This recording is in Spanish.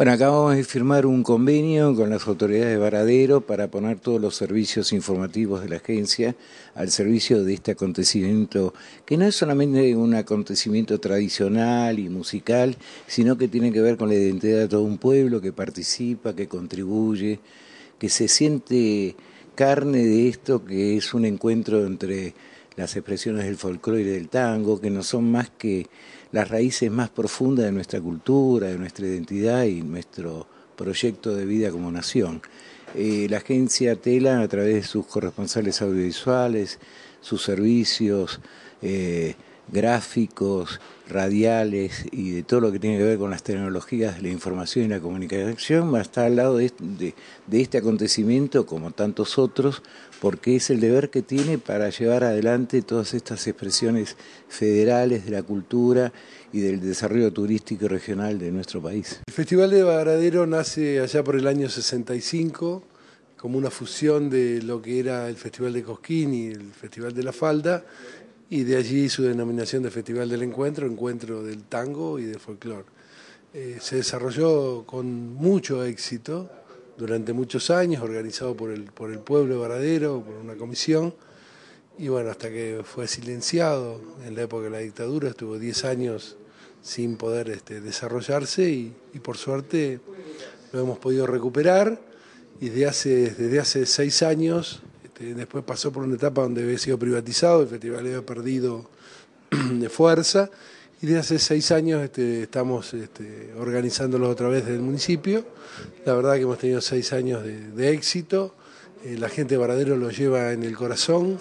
Bueno, acabamos de firmar un convenio con las autoridades de Varadero para poner todos los servicios informativos de la agencia al servicio de este acontecimiento, que no es solamente un acontecimiento tradicional y musical, sino que tiene que ver con la identidad de todo un pueblo que participa, que contribuye, que se siente carne de esto que es un encuentro entre las expresiones del folclore y del tango, que no son más que las raíces más profundas de nuestra cultura, de nuestra identidad y nuestro proyecto de vida como nación. Eh, la agencia Tela, a través de sus corresponsales audiovisuales, sus servicios, eh, gráficos, radiales y de todo lo que tiene que ver con las tecnologías de la información y la comunicación, va a estar al lado de, este acontecimiento, como tantos otros, porque es el deber que tiene para llevar adelante todas estas expresiones federales de la cultura y del desarrollo turístico y regional de nuestro país. El Festival de Varadero nace allá por el año 65 como una fusión de lo que era el Festival de Cosquín y el Festival de la Falda, y de allí su denominación de Festival del Encuentro, Encuentro del Tango y del Folclore. Eh, se desarrolló con mucho éxito durante muchos años, organizado por el, por el pueblo Varadero, por una comisión, y bueno, hasta que fue silenciado en la época de la dictadura, estuvo 10 años sin poder este, desarrollarse y, por suerte lo hemos podido recuperar y desde hace, desde hace años este, después pasó por una etapa donde había sido privatizado, el festival había perdido de fuerza y desde hace seis años este, estamos este, organizándolos organizándolo otra vez desde el municipio. La verdad que hemos tenido seis años de, éxito, eh, la gente de Varadero lo lleva en el corazón.